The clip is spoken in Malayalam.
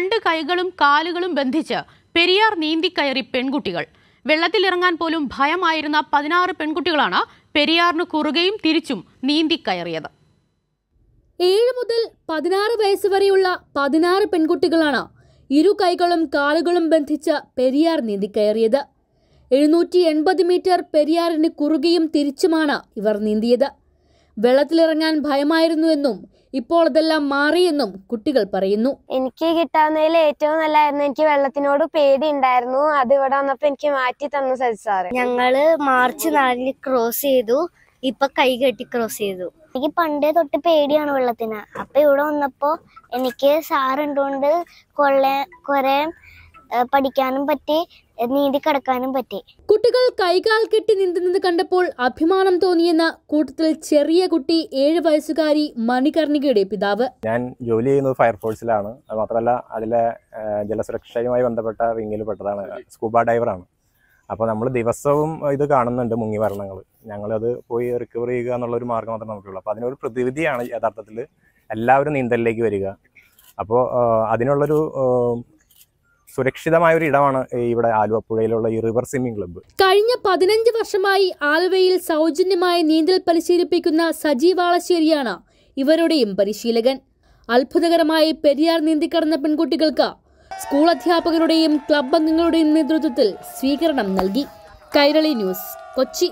രണ്ട് കൈകളും കാലുകളും ബന്ധിച്ച് പെരിയാർ നീന്തിക്കയറി പെൺകുട്ടികൾ വെള്ളത്തിലിറങ്ങാൻ പോലും ഭയമായിരുന്ന പതിനാറ് പെൺകുട്ടികളാണ് പെരിയാറിന് കുറുകയും തിരിച്ചും നീന്തിക്കയറിയത് ഏഴ് മുതൽ പതിനാറ് വയസ്സ് വരെയുള്ള പതിനാറ് പെൺകുട്ടികളാണ് ഇരു കൈകളും കാലുകളും ബന്ധിച്ച് പെരിയാർ നീന്തിക്കയറിയത് എഴുന്നൂറ്റി എൺപത് മീറ്റർ പെരിയാറിന് കുറുകയും തിരിച്ചുമാണ് ഇവർ നീന്തിയത് വെള്ളത്തിലിറങ്ങാൻ ഭയമായിരുന്നുവെന്നും ഇപ്പോൾ അതെല്ലാം മാറിയെന്നും കുട്ടികൾ പറയുന്നു എനിക്ക് കിട്ടാവുന്നതിൽ ഏറ്റവും നല്ലതായിരുന്നു എനിക്ക് വെള്ളത്തിനോട് പേടി ഉണ്ടായിരുന്നു അത് ഇവിടെ വന്നപ്പോ എനിക്ക് മാറ്റി തന്നു സജി ഞങ്ങള് മാർച്ച് നാലിന് ക്രോസ് ചെയ്തു ഇപ്പൊ കൈ കെട്ടി ക്രോസ് ചെയ്തു എനിക്ക് പണ്ടേ തൊട്ട് പേടിയാണ് വെള്ളത്തിന് അപ്പൊ ഇവിടെ വന്നപ്പോ എനിക്ക് സാറുണ്ടോണ്ട് കൊള്ളേ കൊറേ പഠിക്കാനും പറ്റി നീന്തി കിടക്കാനും പറ്റി കുട്ടികൾ കൈകാൽ കെട്ടി നീന്തുന്നത് കണ്ടപ്പോൾ അഭിമാനം തോന്നിയെന്ന കൂട്ടത്തിൽ ചെറിയ കുട്ടി ഏഴ് വയസ്സുകാരി മണികർണികയുടെ പിതാവ് ഞാൻ ജോലി ചെയ്യുന്നത് ഫയർഫോഴ്സിലാണ് അത് മാത്രമല്ല അതിലെ ജലസുരക്ഷയുമായി ബന്ധപ്പെട്ട വിങ്ങിൽ പെട്ടതാണ് സ്കൂബ ഡൈവറാണ് അപ്പോൾ നമ്മൾ ദിവസവും ഇത് കാണുന്നുണ്ട് മുങ്ങി മരണങ്ങൾ ഞങ്ങളത് പോയി റിക്കവർ ചെയ്യുക എന്നുള്ള ഒരു മാർഗ്ഗം മാത്രമേ നമുക്കുള്ളൂ അപ്പോൾ അതിനൊരു പ്രതിവിധിയാണ് യഥാർത്ഥത്തിൽ എല്ലാവരും നീന്തലിലേക്ക് വരിക അപ്പോൾ അതിനുള്ളൊരു സുരക്ഷിതമായ ഒരു ഇടമാണ് ഇവിടെ പുഴയിലുള്ള ഈ റിവർ സ്വിമ്മിംഗ് ക്ലബ്ബ് കഴിഞ്ഞ പതിനഞ്ച് വർഷമായി ആലുവയിൽ സൗജന്യമായി നീന്തൽ പരിശീലിപ്പിക്കുന്ന സജീവ് ആളശ്ശേരിയാണ് ഇവരുടെയും പരിശീലകൻ അത്ഭുതകരമായി പെരിയാർ നീന്തിക്കടന്ന പെൺകുട്ടികൾക്ക് സ്കൂൾ അധ്യാപകരുടെയും ക്ലബ് അംഗങ്ങളുടെയും നേതൃത്വത്തിൽ സ്വീകരണം നൽകി കൈരളി ന്യൂസ് കൊച്ചി